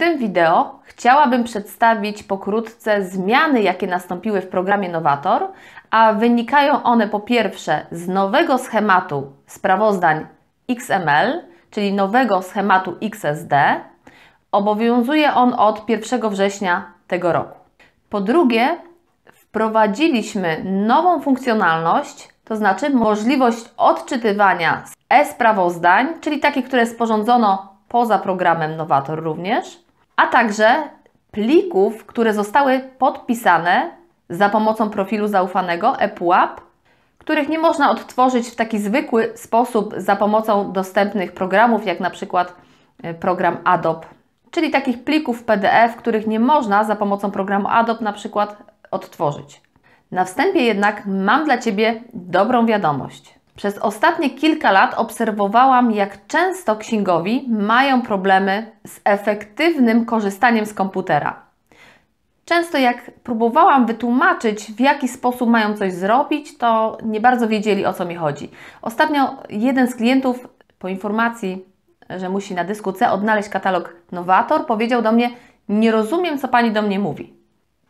tym wideo chciałabym przedstawić pokrótce zmiany, jakie nastąpiły w programie Nowator, a wynikają one po pierwsze z nowego schematu sprawozdań XML, czyli nowego schematu XSD. Obowiązuje on od 1 września tego roku. Po drugie, wprowadziliśmy nową funkcjonalność, to znaczy możliwość odczytywania e-sprawozdań, czyli takie, które sporządzono poza programem Nowator również, a także plików, które zostały podpisane za pomocą profilu zaufanego ePUAP, których nie można odtworzyć w taki zwykły sposób za pomocą dostępnych programów, jak na przykład e, program Adobe. Czyli takich plików PDF, których nie można za pomocą programu Adobe na przykład odtworzyć. Na wstępie jednak mam dla Ciebie dobrą wiadomość. Przez ostatnie kilka lat obserwowałam, jak często księgowi mają problemy z efektywnym korzystaniem z komputera. Często jak próbowałam wytłumaczyć, w jaki sposób mają coś zrobić, to nie bardzo wiedzieli o co mi chodzi. Ostatnio jeden z klientów po informacji, że musi na dysku C odnaleźć katalog Nowator, powiedział do mnie: Nie rozumiem, co pani do mnie mówi.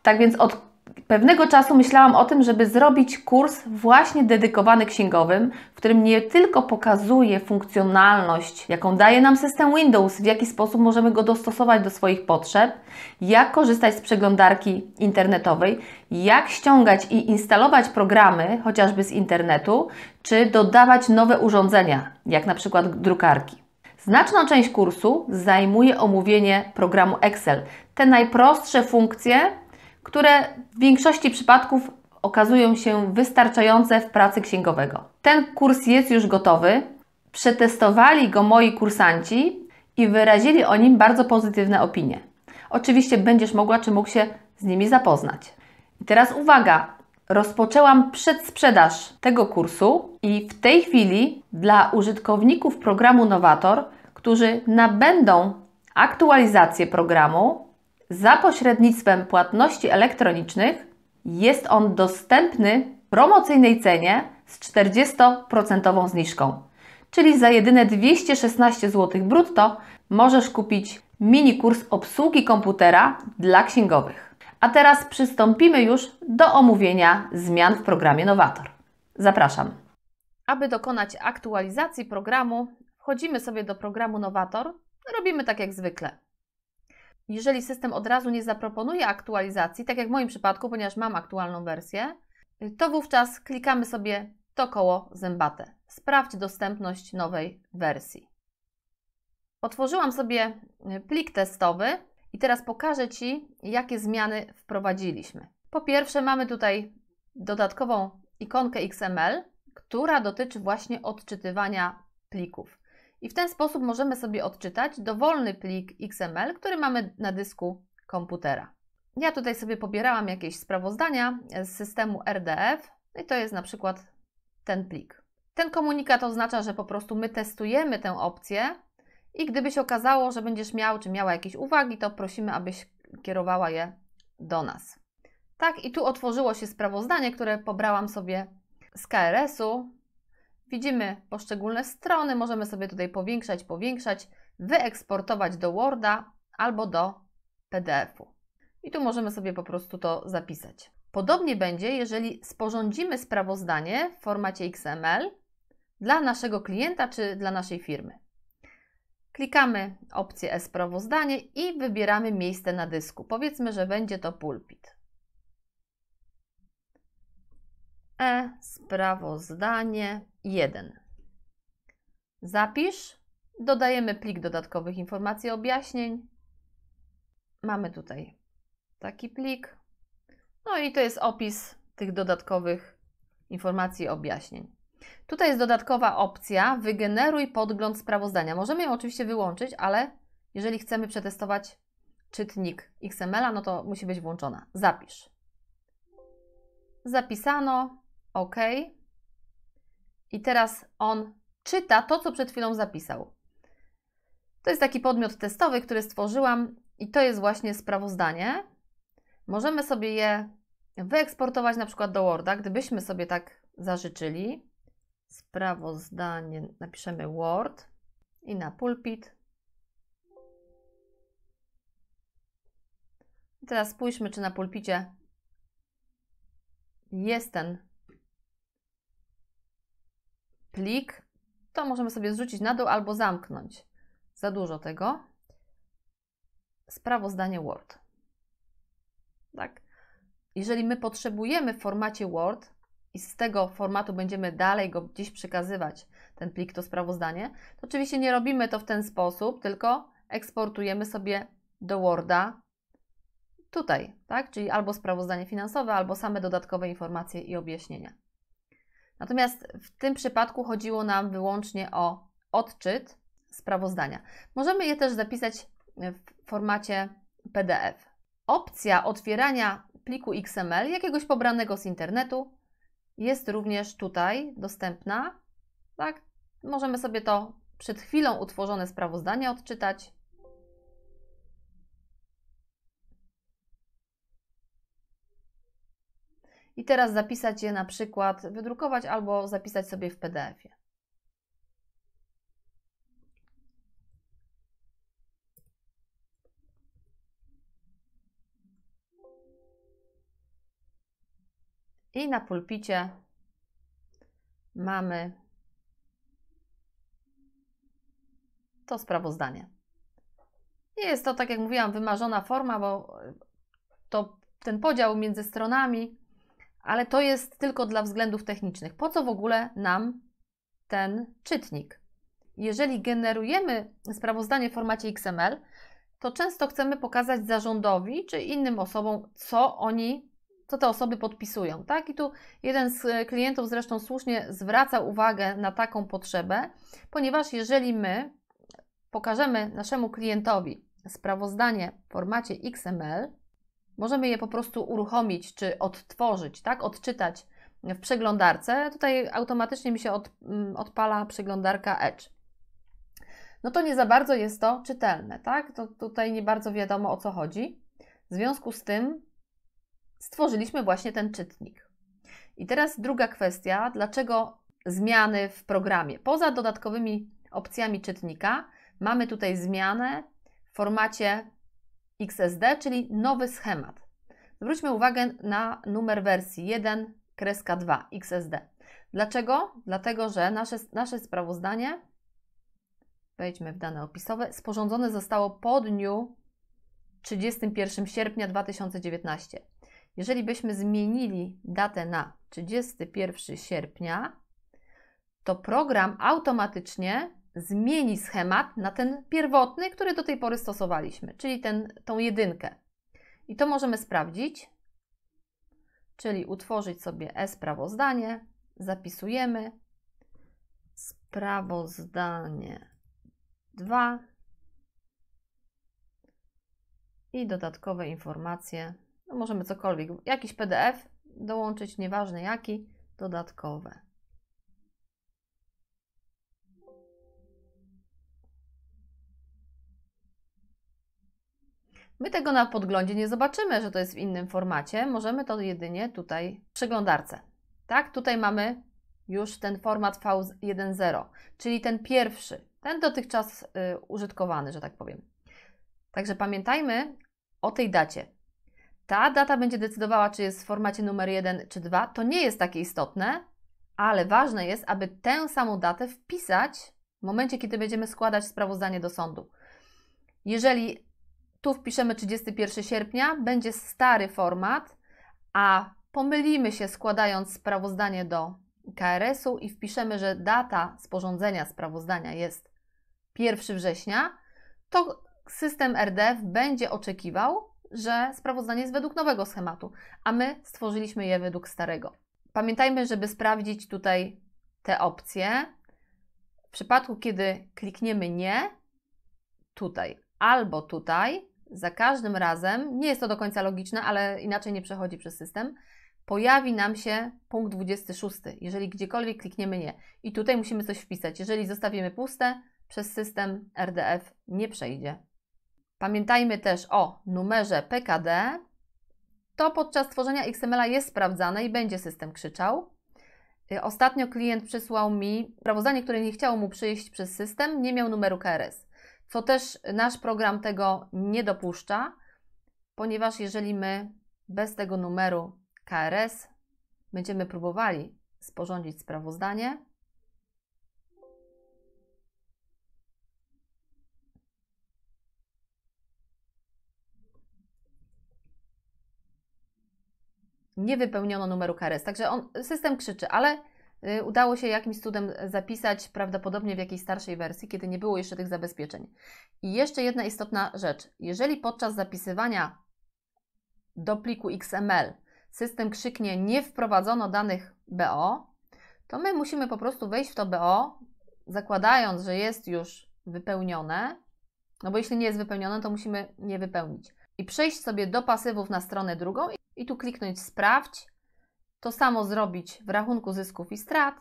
Tak więc od Pewnego czasu myślałam o tym, żeby zrobić kurs właśnie dedykowany księgowym, w którym nie tylko pokazuje funkcjonalność, jaką daje nam system Windows, w jaki sposób możemy go dostosować do swoich potrzeb, jak korzystać z przeglądarki internetowej, jak ściągać i instalować programy, chociażby z internetu, czy dodawać nowe urządzenia, jak na przykład drukarki. Znaczną część kursu zajmuje omówienie programu Excel. Te najprostsze funkcje, które w większości przypadków okazują się wystarczające w pracy księgowego. Ten kurs jest już gotowy, przetestowali go moi kursanci i wyrazili o nim bardzo pozytywne opinie. Oczywiście będziesz mogła czy mógł się z nimi zapoznać. I teraz uwaga, rozpoczęłam przedsprzedaż tego kursu i w tej chwili dla użytkowników programu Nowator, którzy nabędą aktualizację programu, za pośrednictwem płatności elektronicznych jest on dostępny w promocyjnej cenie z 40% zniżką. Czyli za jedyne 216 zł brutto możesz kupić mini kurs obsługi komputera dla księgowych. A teraz przystąpimy już do omówienia zmian w programie Nowator. Zapraszam. Aby dokonać aktualizacji programu, wchodzimy sobie do programu Nowator, robimy tak jak zwykle. Jeżeli system od razu nie zaproponuje aktualizacji, tak jak w moim przypadku, ponieważ mam aktualną wersję, to wówczas klikamy sobie to koło zębate. Sprawdź dostępność nowej wersji. Otworzyłam sobie y, plik testowy i teraz pokażę Ci, jakie zmiany wprowadziliśmy. Po pierwsze, mamy tutaj dodatkową ikonkę XML, która dotyczy właśnie odczytywania plików i w ten sposób możemy sobie odczytać dowolny plik XML, który mamy na dysku komputera. Ja tutaj sobie pobierałam jakieś sprawozdania z systemu RDF no i to jest na przykład ten plik. Ten komunikat oznacza, że po prostu my testujemy tę opcję i gdyby się okazało, że będziesz miał czy miała jakieś uwagi, to prosimy, abyś kierowała je do nas. Tak, i tu otworzyło się sprawozdanie, które pobrałam sobie z KRS-u Widzimy poszczególne strony, możemy sobie tutaj powiększać, powiększać, wyeksportować do Worda albo do PDF-u. I tu możemy sobie po prostu to zapisać. Podobnie będzie, jeżeli sporządzimy sprawozdanie w formacie XML dla naszego klienta czy dla naszej firmy. Klikamy opcję e-sprawozdanie i wybieramy miejsce na dysku. Powiedzmy, że będzie to pulpit. E-sprawozdanie 1. Zapisz. Dodajemy plik dodatkowych informacji objaśnień. Mamy tutaj taki plik. No i to jest opis tych dodatkowych informacji objaśnień. Tutaj jest dodatkowa opcja wygeneruj podgląd sprawozdania. Możemy ją oczywiście wyłączyć, ale jeżeli chcemy przetestować czytnik XML-a, no to musi być włączona. Zapisz. Zapisano, OK. I teraz on czyta to, co przed chwilą zapisał. To jest taki podmiot testowy, który stworzyłam, i to jest właśnie sprawozdanie. Możemy sobie je wyeksportować na przykład do Worda, gdybyśmy sobie tak zażyczyli. Sprawozdanie napiszemy Word i na pulpit. I teraz spójrzmy, czy na pulpicie jest ten plik, to możemy sobie zrzucić na dół albo zamknąć. Za dużo tego. Sprawozdanie Word. Tak. Jeżeli my potrzebujemy w formacie Word i z tego formatu będziemy dalej go gdzieś przekazywać, ten plik, to sprawozdanie, to oczywiście nie robimy to w ten sposób, tylko eksportujemy sobie do Worda tutaj, tak? Czyli albo sprawozdanie finansowe, albo same dodatkowe informacje i objaśnienia. Natomiast w tym przypadku chodziło nam wyłącznie o odczyt sprawozdania. Możemy je też zapisać w formacie PDF. Opcja otwierania pliku XML jakiegoś pobranego z internetu jest również tutaj dostępna. Tak? Możemy sobie to przed chwilą utworzone sprawozdanie odczytać i teraz zapisać je na przykład, wydrukować albo zapisać sobie w PDF-ie. I na pulpicie mamy to sprawozdanie. Nie jest to, tak jak mówiłam, wymarzona forma, bo to ten podział między stronami ale to jest tylko dla względów technicznych. Po co w ogóle nam ten czytnik? Jeżeli generujemy sprawozdanie w formacie XML, to często chcemy pokazać zarządowi czy innym osobom, co oni, co te osoby podpisują. Tak? I tu jeden z klientów zresztą słusznie zwraca uwagę na taką potrzebę, ponieważ jeżeli my pokażemy naszemu klientowi sprawozdanie w formacie XML, Możemy je po prostu uruchomić czy odtworzyć, tak? Odczytać w przeglądarce. Tutaj automatycznie mi się od, mm, odpala przeglądarka Edge. No to nie za bardzo jest to czytelne, tak? To tutaj nie bardzo wiadomo o co chodzi. W związku z tym stworzyliśmy właśnie ten czytnik. I teraz druga kwestia, dlaczego zmiany w programie? Poza dodatkowymi opcjami czytnika, mamy tutaj zmianę w formacie XSD, czyli nowy schemat. Zwróćmy uwagę na numer wersji 1, 2 XSD. Dlaczego? Dlatego, że nasze, nasze sprawozdanie, wejdźmy w dane opisowe, sporządzone zostało po dniu 31 sierpnia 2019. Jeżeli byśmy zmienili datę na 31 sierpnia, to program automatycznie zmieni schemat na ten pierwotny, który do tej pory stosowaliśmy, czyli ten, tą jedynkę. I to możemy sprawdzić, czyli utworzyć sobie e-sprawozdanie, zapisujemy sprawozdanie 2 i dodatkowe informacje. No możemy cokolwiek, jakiś PDF dołączyć, nieważne jaki, dodatkowe. My tego na podglądzie nie zobaczymy, że to jest w innym formacie. Możemy to jedynie tutaj w przeglądarce. Tak, tutaj mamy już ten format V1.0, czyli ten pierwszy, ten dotychczas y, użytkowany, że tak powiem. Także pamiętajmy o tej dacie. Ta data będzie decydowała, czy jest w formacie numer 1 czy 2. To nie jest takie istotne, ale ważne jest, aby tę samą datę wpisać w momencie, kiedy będziemy składać sprawozdanie do sądu. Jeżeli tu wpiszemy 31 sierpnia, będzie stary format, a pomylimy się składając sprawozdanie do KRS-u i wpiszemy, że data sporządzenia sprawozdania jest 1 września, to system RDF będzie oczekiwał, że sprawozdanie jest według nowego schematu, a my stworzyliśmy je według starego. Pamiętajmy, żeby sprawdzić tutaj te opcje. W przypadku, kiedy klikniemy nie, tutaj albo tutaj, za każdym razem, nie jest to do końca logiczne, ale inaczej nie przechodzi przez system, pojawi nam się punkt 26, jeżeli gdziekolwiek klikniemy nie. I tutaj musimy coś wpisać. Jeżeli zostawimy puste, przez system RDF nie przejdzie. Pamiętajmy też o numerze PKD. To podczas tworzenia XML-a jest sprawdzane i będzie system krzyczał. Y, ostatnio klient przysłał mi sprawozdanie, które nie chciało mu przyjść przez system, nie miał numeru KRS co też nasz program tego nie dopuszcza, ponieważ jeżeli my bez tego numeru KRS będziemy próbowali sporządzić sprawozdanie, nie wypełniono numeru KRS. Także on, system krzyczy, ale Y, udało się jakimś cudem zapisać, prawdopodobnie w jakiejś starszej wersji, kiedy nie było jeszcze tych zabezpieczeń. I jeszcze jedna istotna rzecz. Jeżeli podczas zapisywania do pliku XML system krzyknie nie wprowadzono danych BO, to my musimy po prostu wejść w to BO, zakładając, że jest już wypełnione, no bo jeśli nie jest wypełnione, to musimy nie wypełnić. I przejść sobie do pasywów na stronę drugą i tu kliknąć sprawdź to samo zrobić w rachunku zysków i strat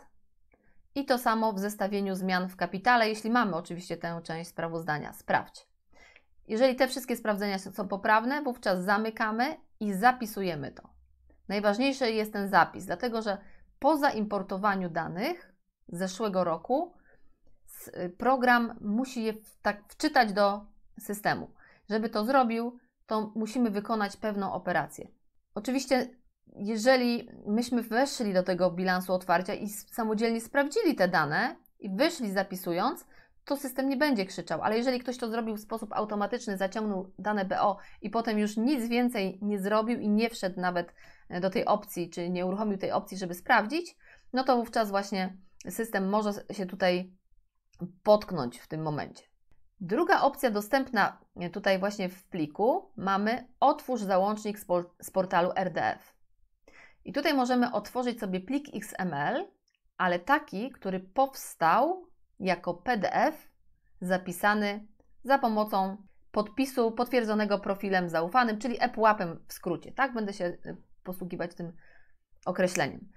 i to samo w zestawieniu zmian w kapitale, jeśli mamy oczywiście tę część sprawozdania. Sprawdź. Jeżeli te wszystkie sprawdzenia są poprawne, wówczas zamykamy i zapisujemy to. Najważniejszy jest ten zapis, dlatego że po zaimportowaniu danych z zeszłego roku y, program musi je tak wczytać do systemu. Żeby to zrobił, to musimy wykonać pewną operację. Oczywiście jeżeli myśmy weszli do tego bilansu otwarcia i samodzielnie sprawdzili te dane i wyszli zapisując, to system nie będzie krzyczał, ale jeżeli ktoś to zrobił w sposób automatyczny, zaciągnął dane BO i potem już nic więcej nie zrobił i nie wszedł nawet e, do tej opcji, czy nie uruchomił tej opcji, żeby sprawdzić, no to wówczas właśnie system może się tutaj potknąć w tym momencie. Druga opcja dostępna e, tutaj właśnie w pliku mamy otwórz załącznik z portalu RDF. I tutaj możemy otworzyć sobie plik XML, ale taki, który powstał jako PDF zapisany za pomocą podpisu potwierdzonego profilem zaufanym, czyli ePUAP-em w skrócie. Tak będę się y, posługiwać tym określeniem.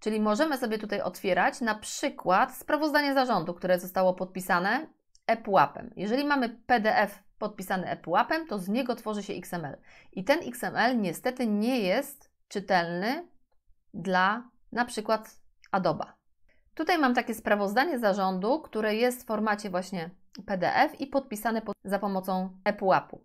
Czyli możemy sobie tutaj otwierać na przykład sprawozdanie zarządu, które zostało podpisane ePUAP-em. Jeżeli mamy PDF podpisany ePUAP-em, to z niego tworzy się XML. I ten XML niestety nie jest czytelny dla na przykład Adoba. Tutaj mam takie sprawozdanie zarządu, które jest w formacie właśnie PDF i podpisane za pomocą ePUAP-u.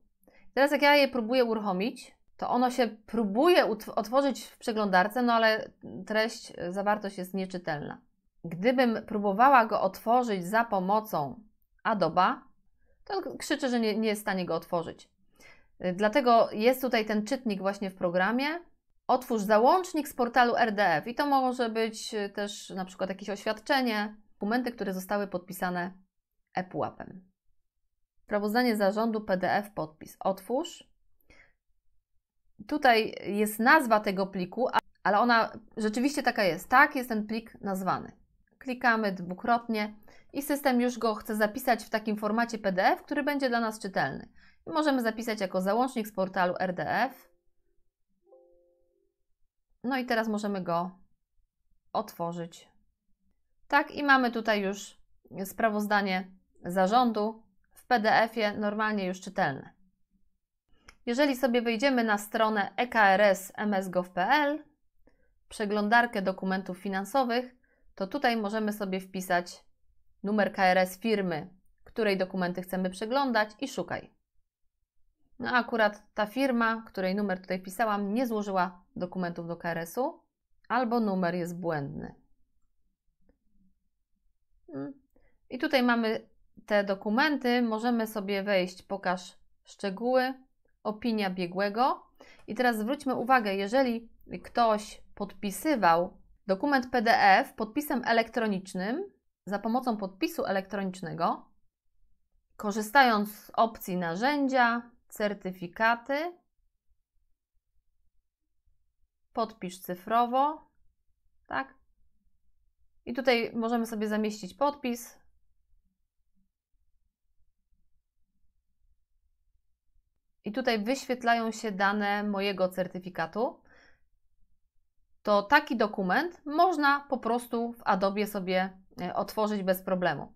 Teraz jak ja je próbuję uruchomić, to ono się próbuje otworzyć w przeglądarce, no ale treść, e, zawartość jest nieczytelna. Gdybym próbowała go otworzyć za pomocą Adoba, to on krzyczy, że nie, nie jest w stanie go otworzyć. E, dlatego jest tutaj ten czytnik właśnie w programie, Otwórz załącznik z portalu RDF i to może być e, też na przykład jakieś oświadczenie, dokumenty, które zostały podpisane ePUAP-em. Sprawozdanie zarządu PDF podpis. Otwórz. Tutaj jest nazwa tego pliku, ale ona rzeczywiście taka jest. Tak jest ten plik nazwany. Klikamy dwukrotnie i system już go chce zapisać w takim formacie PDF, który będzie dla nas czytelny. I możemy zapisać jako załącznik z portalu RDF no i teraz możemy go otworzyć. Tak, i mamy tutaj już sprawozdanie zarządu w PDF-ie, normalnie już czytelne. Jeżeli sobie wejdziemy na stronę ekrs.msgov.pl, er przeglądarkę dokumentów finansowych, to tutaj możemy sobie wpisać numer KRS er firmy, której dokumenty chcemy przeglądać i szukaj. No akurat ta firma, której numer tutaj pisałam, nie złożyła dokumentów do KRS-u, albo numer jest błędny. Mm. I tutaj mamy te dokumenty. Możemy sobie wejść, pokaż szczegóły, opinia biegłego. I teraz zwróćmy uwagę, jeżeli ktoś podpisywał dokument PDF podpisem elektronicznym za pomocą podpisu elektronicznego, korzystając z opcji narzędzia, certyfikaty. Podpisz cyfrowo, tak? I tutaj możemy sobie zamieścić podpis. I tutaj wyświetlają się dane mojego certyfikatu. To taki dokument można po prostu w Adobe sobie e, otworzyć bez problemu.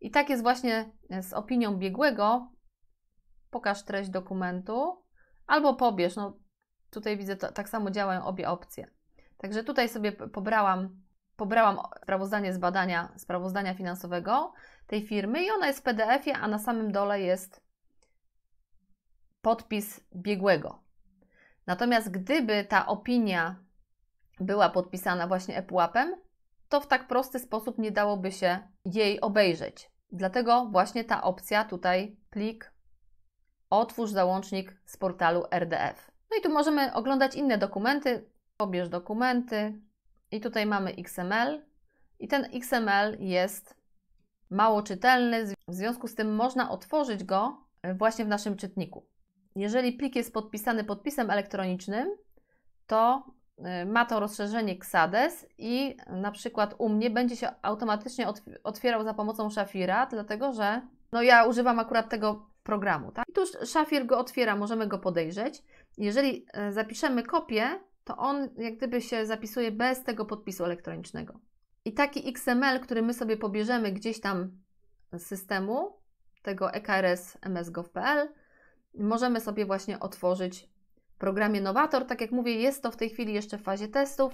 I tak jest właśnie e, z opinią biegłego, pokaż treść dokumentu albo pobierz. No, tutaj widzę, to, tak samo działają obie opcje. Także tutaj sobie pobrałam, pobrałam sprawozdanie z badania, sprawozdania finansowego tej firmy i ona jest w PDF-ie, a na samym dole jest podpis biegłego. Natomiast gdyby ta opinia była podpisana właśnie ePUAP-em, to w tak prosty sposób nie dałoby się jej obejrzeć. Dlatego właśnie ta opcja tutaj, plik otwórz załącznik z portalu RDF. No i tu możemy oglądać inne dokumenty. Pobierz dokumenty i tutaj mamy XML i ten XML jest mało czytelny, w związku z tym można otworzyć go e, właśnie w naszym czytniku. Jeżeli plik jest podpisany podpisem elektronicznym, to e, ma to rozszerzenie XADES i e, na przykład u mnie będzie się automatycznie otwierał za pomocą szafira, dlatego że no ja używam akurat tego programu. Tak? I tu go otwiera, możemy go podejrzeć. Jeżeli e, zapiszemy kopię, to on jak gdyby się zapisuje bez tego podpisu elektronicznego. I taki XML, który my sobie pobierzemy gdzieś tam z systemu, tego EKRS msgov.pl, możemy sobie właśnie otworzyć w programie Nowator. Tak jak mówię, jest to w tej chwili jeszcze w fazie testów.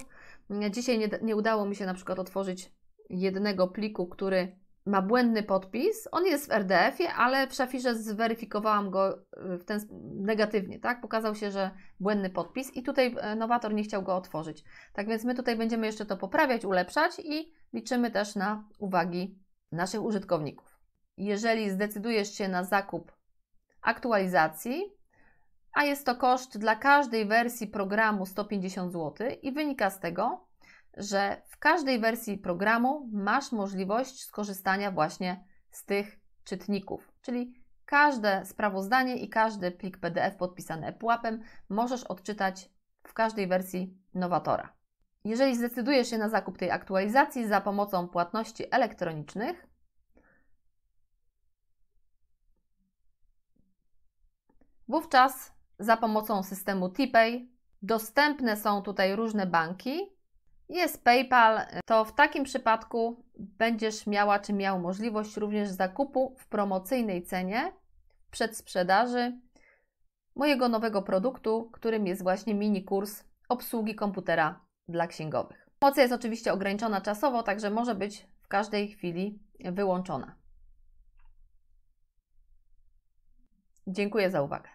Dzisiaj nie, nie udało mi się na przykład otworzyć jednego pliku, który ma błędny podpis. On jest w RDF-ie, ale w szafirze zweryfikowałam go y, w ten negatywnie, tak? Pokazał się, że błędny podpis i tutaj e, nowator nie chciał go otworzyć. Tak więc my tutaj będziemy jeszcze to poprawiać, ulepszać i liczymy też na uwagi naszych użytkowników. Jeżeli zdecydujesz się na zakup aktualizacji, a jest to koszt dla każdej wersji programu 150 zł i wynika z tego, że w każdej wersji programu masz możliwość skorzystania właśnie z tych czytników, czyli każde sprawozdanie i każdy plik PDF podpisany ePUAP-em możesz odczytać w każdej wersji Nowatora. Jeżeli zdecydujesz się na zakup tej aktualizacji za pomocą płatności elektronicznych, wówczas za pomocą systemu TPay dostępne są tutaj różne banki, jest PayPal, to w takim przypadku będziesz miała czy miał możliwość również zakupu w promocyjnej cenie przed sprzedaży mojego nowego produktu, którym jest właśnie mini kurs obsługi komputera dla księgowych. Moc jest oczywiście ograniczona czasowo, także może być w każdej chwili wyłączona. Dziękuję za uwagę.